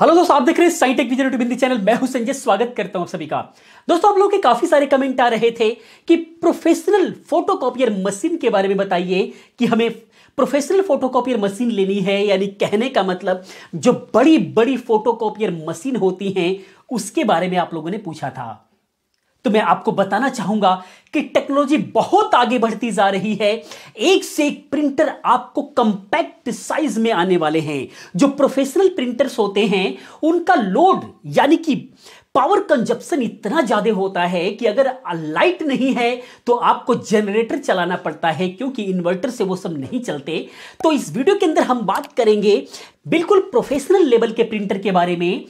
hello दोस्तों आप देख रहे हैं साइटेक विजय बिंदी चैनल मैं हूं संजय स्वागत करता हूं आप सभी का दोस्तों आप लोगों के काफी सारे कमेंट आ रहे थे कि प्रोफेशनल फोटोकॉपियर मशीन के बारे में बताइए कि हमें प्रोफेशनल फोटोकॉपियर मशीन लेनी है यानी कहने का मतलब जो बड़ी बड़ी फोटोकॉपियर मशीन होती हैं उसके बारे में आप लोगों ने पूछा था तो मैं आपको बताना चाहूंगा कि टेक्नोलॉजी बहुत आगे बढ़ती जा रही है एक से एक प्रिंटर आपको कंपैक्ट साइज में आने वाले हैं जो प्रोफेशनल प्रिंटर्स होते हैं उनका लोड यानी कि पावर कंजप्शन इतना ज्यादा होता है कि अगर लाइट नहीं है तो आपको जनरेटर चलाना पड़ता है क्योंकि इन्वर्टर से वो सब नहीं चलते तो इस वीडियो के अंदर हम बात करेंगे बिल्कुल प्रोफेशनल लेवल के प्रिंटर के बारे में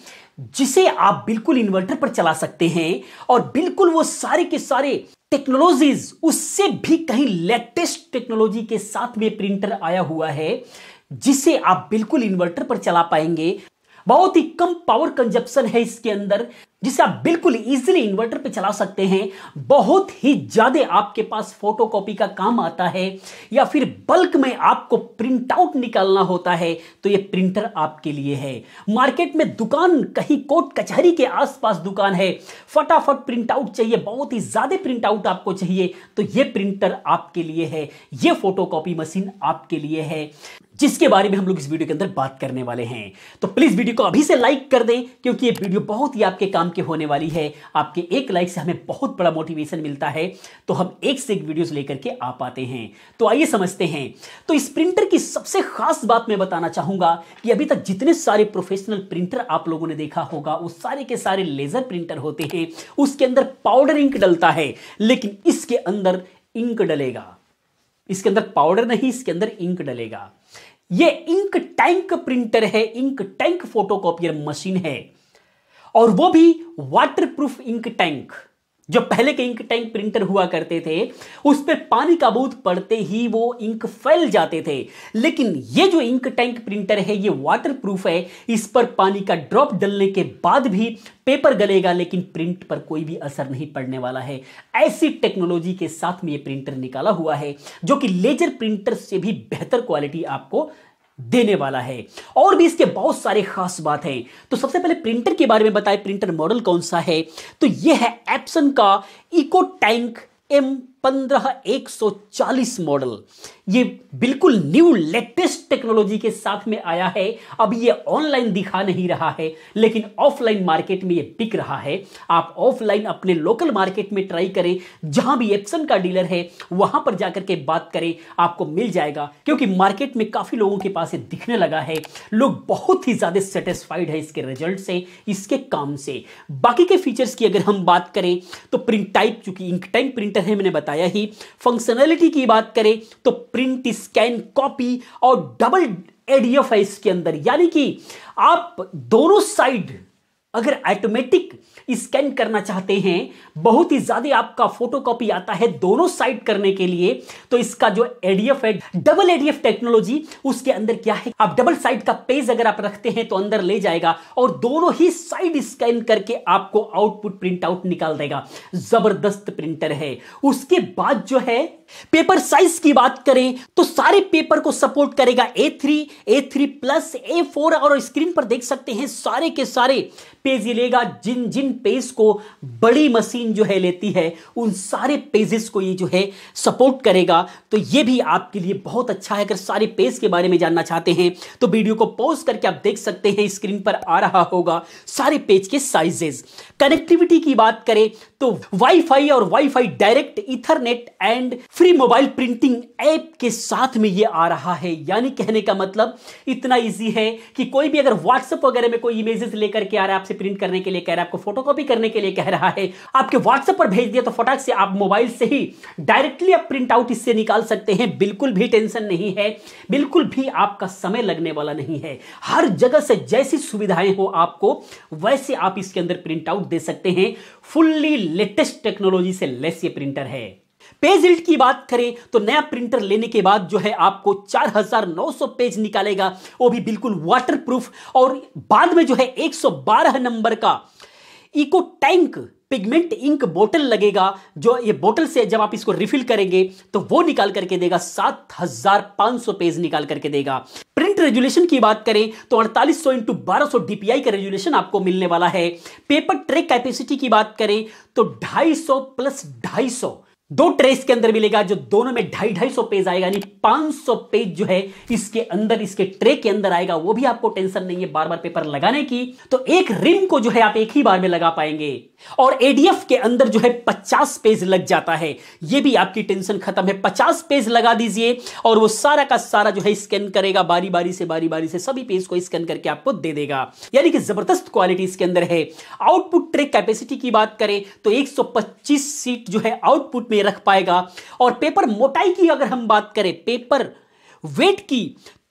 जिसे आप बिल्कुल इन्वर्टर पर चला सकते हैं और बिल्कुल वो सारे के सारे टेक्नोलॉजीज उससे भी कहीं लेटेस्ट टेक्नोलॉजी के साथ में प्रिंटर आया हुआ है जिसे आप बिल्कुल इन्वर्टर पर चला पाएंगे बहुत ही कम पावर कंजप्शन है इसके अंदर जिसे आप बिल्कुल इजीली इन्वर्टर पे चला सकते हैं बहुत ही ज़्यादा आपके पास फोटोकॉपी का काम आता है या फिर बल्क में आपको प्रिंट आउट निकालना होता है तो ये प्रिंटर आपके लिए है मार्केट में दुकान कहीं कोर्ट कचहरी के आसपास दुकान है फटाफट प्रिंट आउट चाहिए बहुत ही ज़्यादा प्रिंट आउट आपको चाहिए तो ये प्रिंटर आपके लिए है ये फोटो मशीन आपके लिए है जिसके बारे में हम लोग इस वीडियो के अंदर बात करने वाले हैं तो प्लीज़ वीडियो को अभी से लाइक कर दें क्योंकि ये वीडियो बहुत ही आपके काम काम के होने वाली है आपके एक लाइक से हमें बहुत बड़ा मोटिवेशन मिलता है तो हम एक से एक वीडियोस लेकर के आ पाते हैं तो आइए समझते हैं तो इस प्रिंटर की सबसे खास बात मैं बताना चाहूंगा कि अभी तक जितने सारे प्रोफेशनल प्रिंटर आप लोगों ने देखा होगा वो सारे के सारे लेज़र प्रिंटर होते हैं उसके अंदर पाउडर इंक डलता है लेकिन इसके अंदर इंक डलेगा इसके अंदर पाउडर नहीं इसके अंदर इंक डलेगा ये इंक टैंक प्रिंटर है इंक टैंक फोटोकॉपियर मशीन है और वो भी वाटर प्रूफ इंक टैंक जो पहले के इंक टैंक प्रिंटर हुआ करते थे उस पर पानी का बूथ पड़ते ही वो इंक फैल जाते थे लेकिन ये जो इंक टैंक प्रिंटर है ये वाटर प्रूफ है इस पर पानी का ड्रॉप डलने के बाद भी पेपर गलेगा लेकिन प्रिंट पर कोई भी असर नहीं पड़ने वाला है ऐसी टेक्नोलॉजी के साथ में ये प्रिंटर निकाला हुआ है जो कि लेजर प्रिंटर से भी बेहतर क्वालिटी आपको देने वाला है और भी इसके बहुत सारे खास बात हैं तो सबसे पहले प्रिंटर के बारे में बताएं प्रिंटर मॉडल कौन सा है तो यह है एप्सन का इको टैंक एम पंद्रह एक सौ चालीस मॉडल ये बिल्कुल न्यू लेटेस्ट टेक्नोलॉजी के साथ में आया है अब ये ऑनलाइन दिखा नहीं रहा है लेकिन ऑफलाइन मार्केट में ये बिक रहा है आप ऑफलाइन अपने लोकल मार्केट में ट्राई करें जहां भी एप्सन का डीलर है वहां पर जाकर के बात करें आपको मिल जाएगा क्योंकि मार्केट में काफी लोगों के पास ये दिखने लगा है लोग बहुत ही ज्यादा सेटिस्फाइड है इसके रिजल्ट से इसके काम से बाकी के फीचर्स की अगर हम बात करें तो प्रिंट टाइप चूंकि इंक टाइम प्रिंटर है मैंने बताया बताया ही फंक्शनैलिटी की बात करें तो प्रिंट स्कैन कॉपी और डबल एडीएफ है इसके अंदर यानी कि आप दोनों साइड अगर ऑटोमेटिक स्कैन करना चाहते हैं बहुत ही ज्यादा आपका फोटो कॉपी आता है दोनों साइड करने के लिए तो इसका जो एडीएफ है डबल एडीएफ टेक्नोलॉजी उसके अंदर क्या है आप डबल साइड का पेज अगर आप रखते हैं तो अंदर ले जाएगा और दोनों ही साइड स्कैन करके आपको आउटपुट प्रिंट आउट निकाल देगा जबरदस्त प्रिंटर है उसके बाद जो है पेपर साइज की बात करें तो सारे पेपर को सपोर्ट करेगा A three A three plus A four और स्क्रीन पर देख सकते हैं सारे के सारे पेज ये लेगा जिन जिन पेज को बड़ी मशीन जो है लेती है उन सारे पेजेस को ये जो है सपोर्ट करेगा तो ये भी आपके लिए बहुत अच्छा है अगर सारे पेज के बारे में जानना चाहते हैं तो वीडियो को पॉज करके आप देख सकते हैं स्क्रीन पर आ रहा होगा सारे पेज के साइजेस कनेक्टिविटी की बात करें तो वाईफाई और WiFi direct ethernet and free mobile printing app के साथ में ये आ रहा है यानी कहने का मतलब इतना इजी है कि कोई भी अगर व्हाट्सएप वगैरह में कोई इमेजेस लेकर के आ रहा है आपसे प्रिंट करने के लिए कह रहा है आपको फोटोकॉपी करने के लिए कह रहा है आपके व्हाट्सएप पर भेज दिया तो फटाक से आप मोबाइल से ही डायरेक्टली आप प्रिंट आउट इससे निकाल सकते हैं बिल्कुल भी टेंशन नहीं है बिल्कुल भी आपका समय लगने वाला नहीं है हर जगह से जैसी सुविधाएं हो आपको वैसे आप इसके अंदर प्रिंट आउट दे सकते हैं फुल्ली लेटेस्ट टेक्नोलॉजी से लेस ये प्रिंटर है पेज रिल्ट की बात करें तो नया प्रिंटर लेने के बाद जो है आपको 4900 पेज निकालेगा वो भी बिल्कुल वाटरप्रूफ और बाद में जो है 112 नंबर का इको टैंक पिगमेंट इंक बोतल लगेगा जो ये बोतल से जब आप इसको रिफिल करेंगे तो वो निकाल करके देगा 7500 पेज निकाल करके देगा प्रिंट रेजुलेशन की बात करें तो 4800 सौ इंटू बारह डीपीआई का रेजुलेशन आपको मिलने वाला है पेपर ट्रेक कैपेसिटी की बात करें तो 250 प्लस 250 दो ट्रेस के अंदर मिलेगा जो दोनों में ढाई ढाई सौ पेज आएगा यानी पांच सौ पेज जो है इसके अंदर इसके ट्रे के अंदर आएगा वो भी आपको टेंशन नहीं है बार बार पेपर लगाने की तो एक रिम को जो है आप एक ही बार में लगा पाएंगे और एडीएफ के अंदर जो है पचास पेज लग जाता है ये भी आपकी टेंशन खत्म है पचास पेज लगा दीजिए और वो सारा का सारा जो है स्कैन करेगा बारी बारी से बारी बारी से सभी पेज को स्कैन करके आपको दे देगा यानी कि जबरदस्त क्वालिटी इसके अंदर है आउटपुट ट्रे कैपेसिटी की बात करें तो एक सीट जो है आउटपुट में पे रख पाएगा और पेपर मोटाई की अगर हम बात करें पेपर वेट की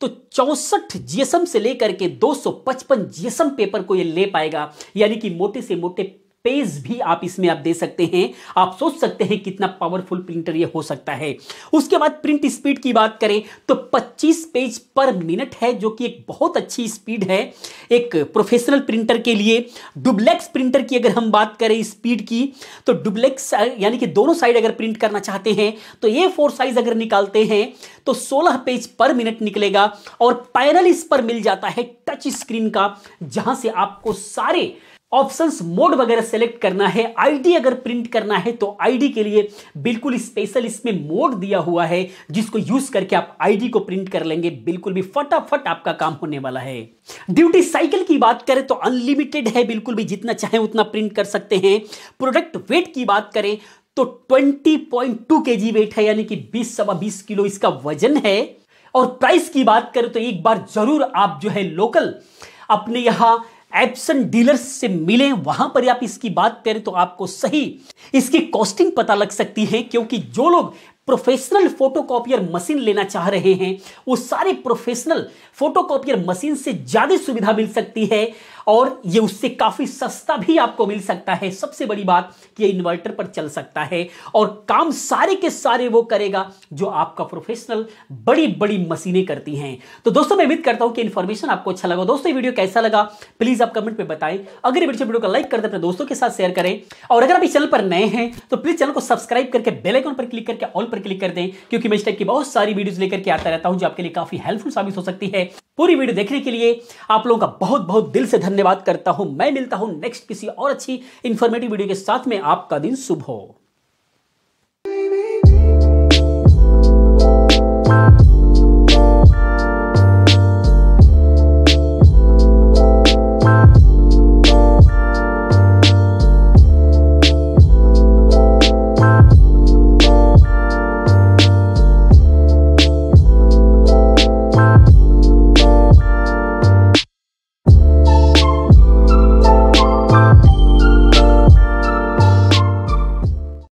तो चौसठ जीएसएम से लेकर के 255 जीएसएम पेपर को ये ले पाएगा यानी कि मोटे से मोटे स्पेस भी आप इसमें आप दे सकते हैं आप सोच सकते हैं कितना पावरफुल प्रिंटर ये हो सकता है उसके बाद प्रिंट स्पीड की बात करें तो 25 पेज पर मिनट है जो कि एक बहुत अच्छी स्पीड है एक प्रोफेशनल प्रिंटर के लिए डुप्लेक्स प्रिंटर की अगर हम बात करें स्पीड की तो डुप्लेक्स यानी कि दोनों साइड अगर प्रिंट करना चाहते हैं तो ये फोर साइज अगर निकालते हैं तो सोलह पेज पर मिनट निकलेगा और पैनल इस पर मिल जाता है टच स्क्रीन का जहां से आपको सारे ऑप्शंस मोड वगैरह सेलेक्ट करना है आईडी अगर प्रिंट करना है तो आईडी के लिए बिल्कुल स्पेशल इसमें मोड दिया हुआ है जिसको यूज करके आप आईडी को प्रिंट कर लेंगे बिल्कुल भी फटाफट आपका काम होने वाला है ड्यूटी साइकिल की बात करें तो अनलिमिटेड है बिल्कुल भी जितना चाहे उतना प्रिंट कर सकते हैं प्रोडक्ट वेट की बात करें तो 20.2 पॉइंट वेट है यानी कि 20 सवा 20 किलो इसका वजन है और प्राइस की बात करें तो एक बार जरूर आप जो है लोकल अपने यहां एप्सन डीलर्स से मिले वहां पर आप इसकी बात करें तो आपको सही इसकी कॉस्टिंग पता लग सकती है क्योंकि जो लोग प्रोफेशनल फोटोकॉपियर मशीन लेना चाह रहे हैं वो सारे प्रोफेशनल फोटोकॉपियर मशीन से ज़्यादा सुविधा मिल सकती है और ये उससे काफ़ी सस्ता भी आपको मिल सकता है सबसे बड़ी बात कि ये इन्वर्टर पर चल सकता है और काम सारे के सारे वो करेगा जो आपका प्रोफेशनल बड़ी बड़ी मशीनें करती हैं तो दोस्तों मैं उम्मीद करता हूं कि इन्फॉर्मेशन आपको अच्छा लगा दोस्तों ये वीडियो कैसा लगा प्लीज़ आप कमेंट में बताएं अगर ये वीडियो को लाइक कर दे अपने दोस्तों के साथ शेयर करें और अगर आप इस चैनल पर नए हैं तो प्लीज़ चैनल को सब्सक्राइब करके बेलाइकन पर क्लिक करके ऑल पर क्लिक कर दें क्योंकि मैं इस टाइप की बहुत सारी वीडियोस लेकर के आता रहता हूं जो आपके लिए काफी हेल्पफुल साबित हो सकती है पूरी वीडियो देखने के लिए आप लोगों का बहुत बहुत दिल से धन्यवाद करता हूं मैं मिलता हूं नेक्स्ट किसी और अच्छी इंफॉर्मेटिव वीडियो के साथ में आपका दिन शुभ हो